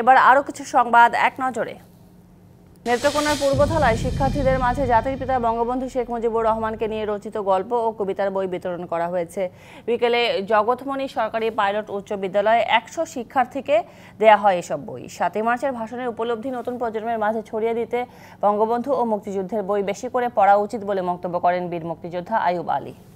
এবার আরও কিছু সংবাদ এক নজরে নেত্রকোনার পূর্বতলায় শিক্ষার্থীদের মাঝে জাতির পিতা বঙ্গবন্ধু শেখ মুজিবুর রহমানকে নিয়ে রচিত গল্প ও কবিতার বই বিতরণ করা হয়েছে বিকেলে জগৎমণি সরকারি পাইলট উচ্চ বিদ্যালয়ে একশো শিক্ষার্থীকে দেয়া হয় এসব বই সাতই মার্চের ভাষণের উপলব্ধি নতুন প্রজন্মের মাঝে ছড়িয়ে দিতে বঙ্গবন্ধু ও মুক্তিযুদ্ধের বই বেশি করে পড়া উচিত বলে মন্তব্য করেন বীর মুক্তিযোদ্ধা আয়ুব আলী